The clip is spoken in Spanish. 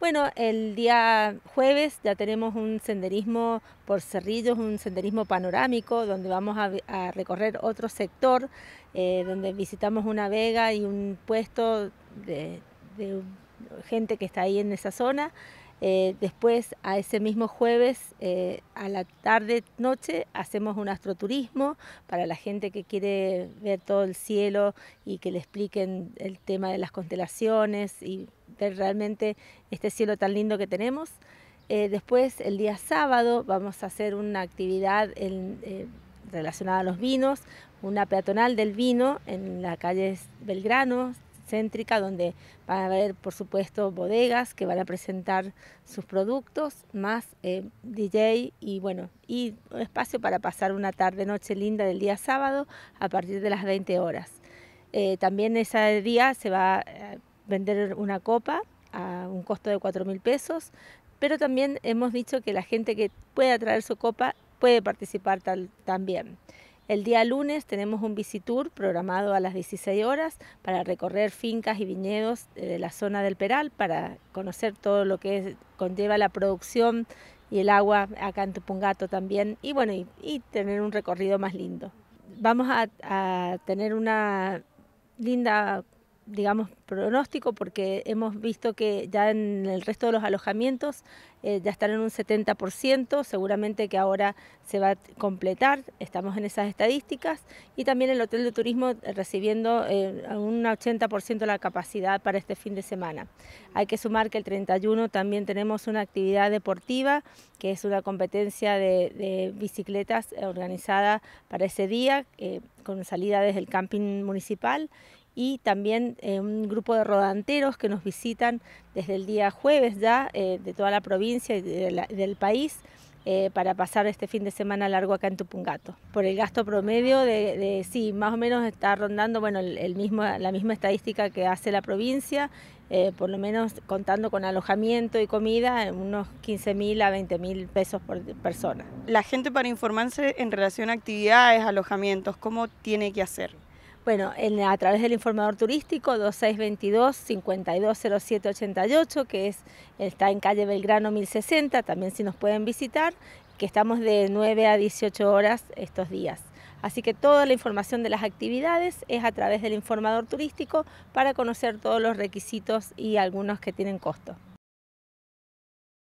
Bueno, el día jueves ya tenemos un senderismo por Cerrillos, un senderismo panorámico donde vamos a, recorrer otro sector, eh, donde visitamos una vega y un puesto de gente que está ahí en esa zona eh, después, a ese mismo jueves, eh, a la tarde-noche, hacemos un astroturismo para la gente que quiere ver todo el cielo y que le expliquen el tema de las constelaciones y ver realmente este cielo tan lindo que tenemos. Eh, después, el día sábado, vamos a hacer una actividad relacionada a los vinos, una peatonal del vino en la calle Belgrano, céntrica, donde van a haber, por supuesto, bodegas que van a presentar sus productos, más eh, DJ y, bueno, y un espacio para pasar una tarde-noche linda del día sábado a partir de las 20 horas. Eh, también ese día se va a eh, vender una copa a un costo de 4 mil pesos, pero también hemos dicho que la gente que pueda traer su copa puede participar también. El día lunes tenemos un tour programado a las 16 horas para recorrer fincas y viñedos eh, de la zona del Peral para conocer todo lo que conlleva la producción y el agua acá en Tupungato también y bueno y, tener un recorrido más lindo. Vamos a, a tener una linda digamos, pronóstico porque hemos visto que ya en el resto de los alojamientos eh, ya están en un 70%, seguramente que ahora se va a completar, estamos en esas estadísticas, y también el hotel de turismo eh, recibiendo eh, un 80% de la capacidad para este fin de semana. Hay que sumar que el 31 también tenemos una actividad deportiva, que es una competencia de, bicicletas organizada para ese día, con salida desde el camping municipal, y también eh, un grupo de rodanteros que nos visitan desde el día jueves ya eh, de toda la provincia y del país. Eh, para pasar este fin de semana largo acá en Tupungato. Por el gasto promedio de, sí, más o menos está rondando, bueno, el, mismo, la misma estadística que hace la provincia, por lo menos contando con alojamiento y comida, unos 15 mil a 20 mil pesos por persona. La gente para informarse en relación a actividades, alojamientos, ¿cómo tiene que hacer? Bueno, a través del informador turístico 2622-520788, que es, está en calle Belgrano 1060, también si nos pueden visitar, que estamos de 9 a 18 horas estos días. Así que toda la información de las actividades es a través del informador turístico para conocer todos los requisitos y algunos que tienen costo.